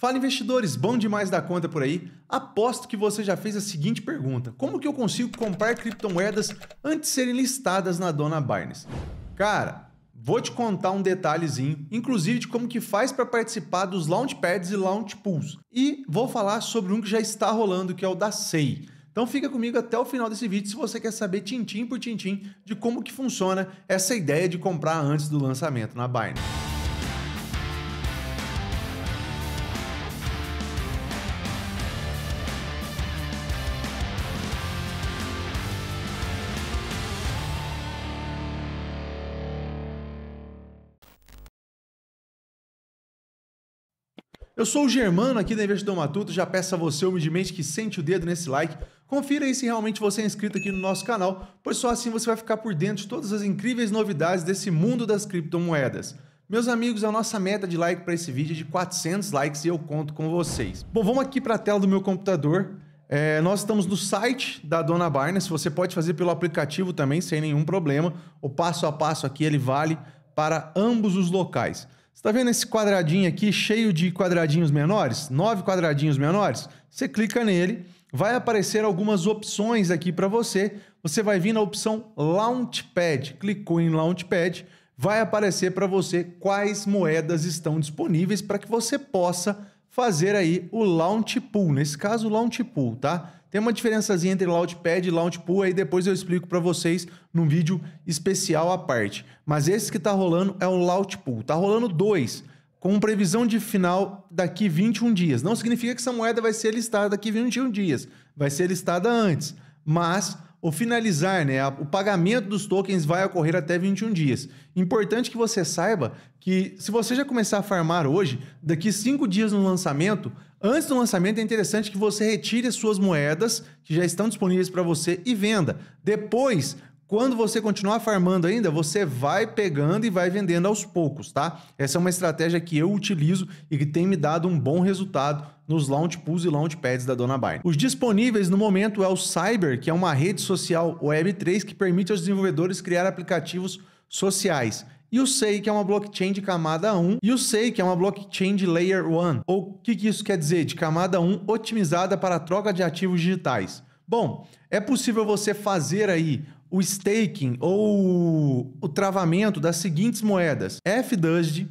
Fala investidores, bom demais da conta por aí. Aposto que você já fez a seguinte pergunta: como que eu consigo comprar criptomoedas antes de serem listadas na dona Binance? Cara, vou te contar um detalhezinho, inclusive de como que faz para participar dos launchpads e launch pools. E vou falar sobre um que já está rolando, que é o da SEI. Então fica comigo até o final desse vídeo se você quer saber tintim por tintim de como que funciona essa ideia de comprar antes do lançamento na Binance. Eu sou o Germano aqui da Investidor Matuto, já peço a você humildemente que sente o dedo nesse like, confira aí se realmente você é inscrito aqui no nosso canal, pois só assim você vai ficar por dentro de todas as incríveis novidades desse mundo das criptomoedas. Meus amigos, a nossa meta de like para esse vídeo é de 400 likes e eu conto com vocês. Bom, vamos aqui para a tela do meu computador. É, nós estamos no site da Dona Binance, você pode fazer pelo aplicativo também, sem nenhum problema. O passo a passo aqui ele vale para ambos os locais está vendo esse quadradinho aqui cheio de quadradinhos menores? Nove quadradinhos menores? Você clica nele, vai aparecer algumas opções aqui para você. Você vai vir na opção Launchpad. Clicou em Launchpad, vai aparecer para você quais moedas estão disponíveis para que você possa fazer aí o Launch Pool. Nesse caso, o Launch Pool, tá? Tem uma diferençazinha entre Launchpad e launch pool, aí depois eu explico para vocês num vídeo especial à parte. Mas esse que tá rolando é o launch pool, Tá rolando dois, com previsão de final daqui 21 dias. Não significa que essa moeda vai ser listada daqui 21 dias, vai ser listada antes. Mas o finalizar, né? O pagamento dos tokens vai ocorrer até 21 dias. Importante que você saiba que se você já começar a farmar hoje, daqui 5 dias no lançamento, antes do lançamento é interessante que você retire as suas moedas que já estão disponíveis para você e venda. Depois, quando você continuar farmando ainda, você vai pegando e vai vendendo aos poucos, tá? Essa é uma estratégia que eu utilizo e que tem me dado um bom resultado nos launch pools e launch pads da dona Binance. Os disponíveis no momento é o Cyber, que é uma rede social Web3 que permite aos desenvolvedores criar aplicativos sociais e o SEI, que é uma blockchain de camada 1, e o SEI, que é uma blockchain de Layer 1. Ou o que, que isso quer dizer? De camada 1 otimizada para a troca de ativos digitais. Bom, é possível você fazer aí o staking ou o travamento das seguintes moedas: FDUSD,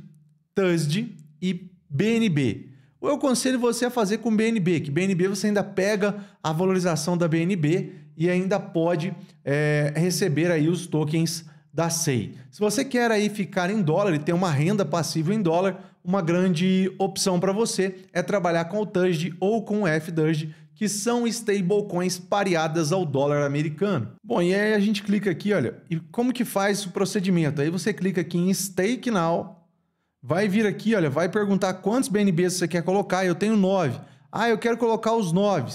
TUSD e BNB. Ou eu aconselho você a fazer com BNB, que BNB você ainda pega a valorização da BNB e ainda pode é, receber aí os tokens da SEI. Se você quer aí ficar em dólar e ter uma renda passiva em dólar, uma grande opção para você é trabalhar com o TUSD ou com o FDUSD, que são stablecoins pareadas ao dólar americano. Bom, e aí a gente clica aqui, olha, e como que faz o procedimento? Aí você clica aqui em Stake Now, Vai vir aqui, olha, vai perguntar quantos BNBs você quer colocar. Eu tenho nove. Ah, eu quero colocar os nove.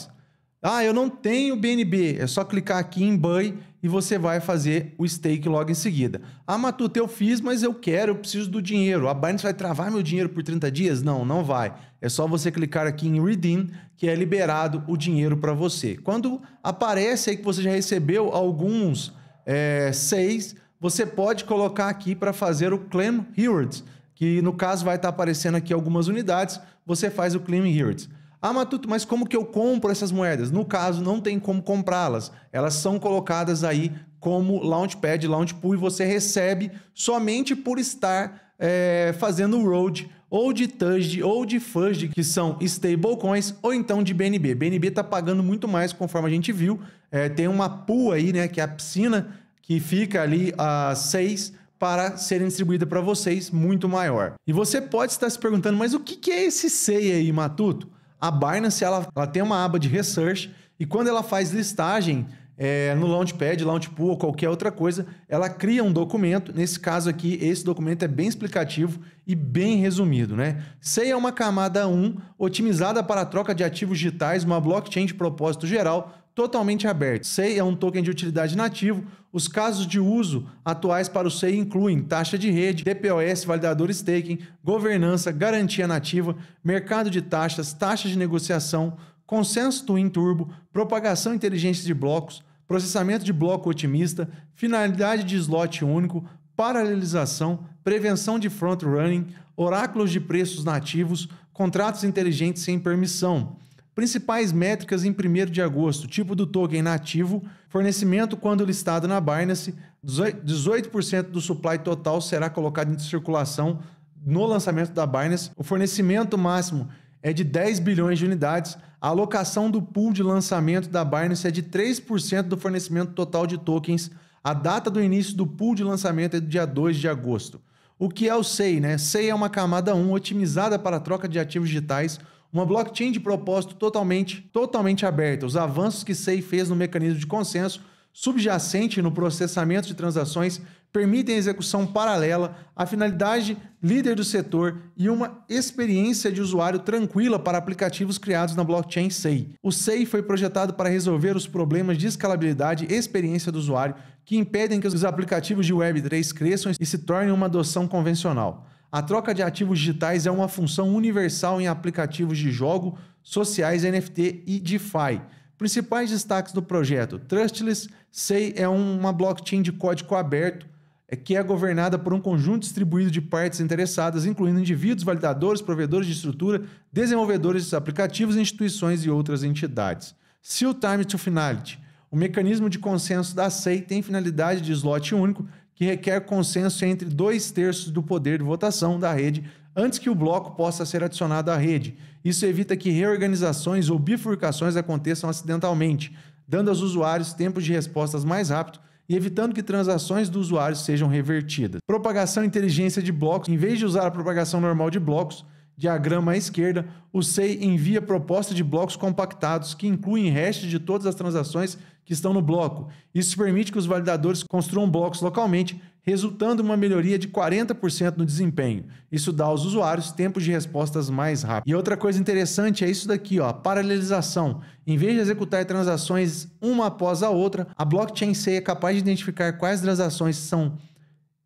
Ah, eu não tenho BNB. É só clicar aqui em Buy e você vai fazer o stake logo em seguida. Ah, Matuta, eu fiz, mas eu quero, eu preciso do dinheiro. A Binance vai travar meu dinheiro por 30 dias? Não, não vai. É só você clicar aqui em Redeem, que é liberado o dinheiro para você. Quando aparece aí que você já recebeu alguns é, seis, você pode colocar aqui para fazer o Claim Rewards que no caso vai estar aparecendo aqui algumas unidades, você faz o claim here. Ah, Matuto, mas como que eu compro essas moedas? No caso, não tem como comprá-las. Elas são colocadas aí como Launchpad, Launchpool, e você recebe somente por estar é, fazendo road ou de TUSD ou de fudge que são stablecoins, ou então de BNB. BNB está pagando muito mais, conforme a gente viu. É, tem uma pool aí, né, que é a piscina, que fica ali a 6 para serem distribuídas para vocês muito maior. E você pode estar se perguntando, mas o que é esse SEI aí, Matuto? A Binance ela, ela tem uma aba de research e quando ela faz listagem é, no Launchpad, Launchpool ou qualquer outra coisa, ela cria um documento. Nesse caso aqui, esse documento é bem explicativo e bem resumido, né? SEI é uma camada 1 otimizada para a troca de ativos digitais, uma blockchain de propósito geral totalmente aberto. SEI é um token de utilidade nativo. Os casos de uso atuais para o SEI incluem taxa de rede, DPoS, validador staking, governança, garantia nativa, mercado de taxas, taxas de negociação, consenso Twin Turbo, propagação inteligente de blocos, processamento de bloco otimista, finalidade de slot único, paralelização, prevenção de front running, oráculos de preços nativos, contratos inteligentes sem permissão. Principais métricas em 1 de agosto: tipo do token nativo, fornecimento quando listado na Binance, 18% do supply total será colocado em circulação no lançamento da Binance, o fornecimento máximo é de 10 bilhões de unidades, a alocação do pool de lançamento da Binance é de 3% do fornecimento total de tokens, a data do início do pool de lançamento é do dia 2 de agosto. O que é o SEI? Né? SEI é uma camada 1 otimizada para a troca de ativos digitais uma blockchain de propósito totalmente, totalmente aberta. Os avanços que SEI fez no mecanismo de consenso subjacente no processamento de transações permitem a execução paralela, a finalidade líder do setor e uma experiência de usuário tranquila para aplicativos criados na blockchain SEI. O SEI foi projetado para resolver os problemas de escalabilidade e experiência do usuário que impedem que os aplicativos de Web3 cresçam e se tornem uma adoção convencional. A troca de ativos digitais é uma função universal em aplicativos de jogo, sociais, NFT e DeFi. Principais destaques do projeto: Trustless Sei é uma blockchain de código aberto é, que é governada por um conjunto distribuído de partes interessadas, incluindo indivíduos, validadores, provedores de estrutura, desenvolvedores de aplicativos, instituições e outras entidades. Seal Time to Finality. O mecanismo de consenso da SEI tem finalidade de slot único que requer consenso entre dois terços do poder de votação da rede antes que o bloco possa ser adicionado à rede. Isso evita que reorganizações ou bifurcações aconteçam acidentalmente, dando aos usuários tempos de respostas mais rápidos e evitando que transações do usuário sejam revertidas. Propagação e inteligência de blocos. Em vez de usar a propagação normal de blocos, Diagrama à esquerda, o SEI envia proposta de blocos compactados que incluem restos de todas as transações que estão no bloco. Isso permite que os validadores construam blocos localmente, resultando em uma melhoria de 40% no desempenho. Isso dá aos usuários tempos de respostas mais rápidos. E outra coisa interessante é isso daqui, ó, paralelização. Em vez de executar transações uma após a outra, a blockchain SEI é capaz de identificar quais transações são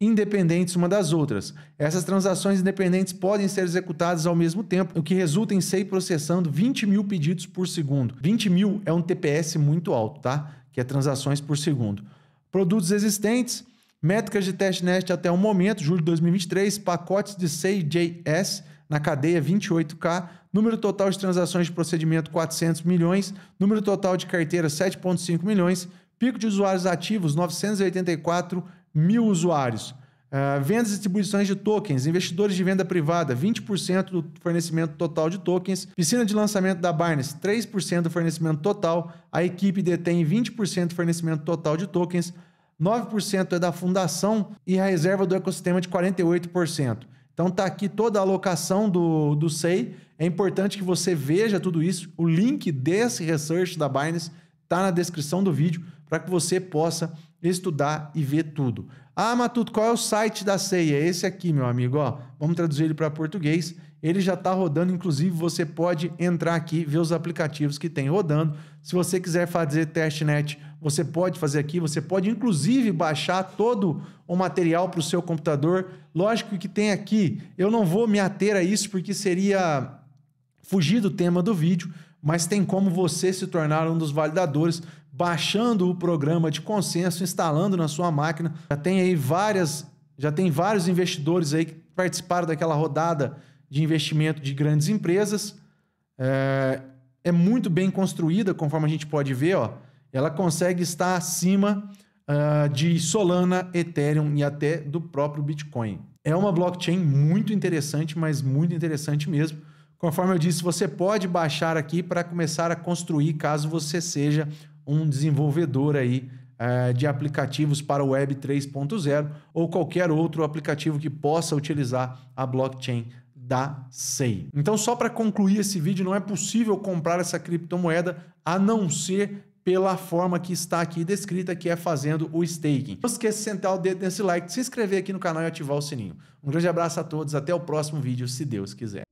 independentes uma das outras. Essas transações independentes podem ser executadas ao mesmo tempo, o que resulta em SEI processando 20 mil pedidos por segundo. 20 mil é um TPS muito alto, tá? Que é transações por segundo. Produtos existentes, métricas de testnet até o momento, julho de 2023, pacotes de SEI-JS na cadeia 28K, número total de transações de procedimento 400 milhões, número total de carteira 7,5 milhões, pico de usuários ativos 984 mil usuários. Uh, vendas e distribuições de tokens, investidores de venda privada, 20% do fornecimento total de tokens, piscina de lançamento da Binance, 3% do fornecimento total, a equipe detém 20% do fornecimento total de tokens, 9% é da fundação e a reserva do ecossistema de 48%. Então está aqui toda a alocação do, do SEI. É importante que você veja tudo isso. O link desse research da Binance está na descrição do vídeo para que você possa estudar e ver tudo. Ah, Matuto, qual é o site da ceia? Esse aqui, meu amigo, ó. Vamos traduzir ele para português. Ele já está rodando, inclusive você pode entrar aqui, ver os aplicativos que tem rodando. Se você quiser fazer testnet, você pode fazer aqui. Você pode, inclusive, baixar todo o material para o seu computador. Lógico que tem aqui, eu não vou me ater a isso porque seria fugir do tema do vídeo, mas tem como você se tornar um dos validadores baixando o programa de consenso, instalando na sua máquina. Já tem aí várias, já tem vários investidores aí que participaram daquela rodada de investimento de grandes empresas. É, é muito bem construída, conforme a gente pode ver, ó. Ela consegue estar acima uh, de Solana, Ethereum e até do próprio Bitcoin. É uma blockchain muito interessante, mas muito interessante mesmo. Conforme eu disse, você pode baixar aqui para começar a construir caso você seja um desenvolvedor aí uh, de aplicativos para o Web 3.0 ou qualquer outro aplicativo que possa utilizar a blockchain da SEI. Então, só para concluir esse vídeo, não é possível comprar essa criptomoeda a não ser pela forma que está aqui descrita, que é fazendo o staking. Não esqueça de sentar o dedo nesse like, se inscrever aqui no canal e ativar o sininho. Um grande abraço a todos, até o próximo vídeo, se Deus quiser.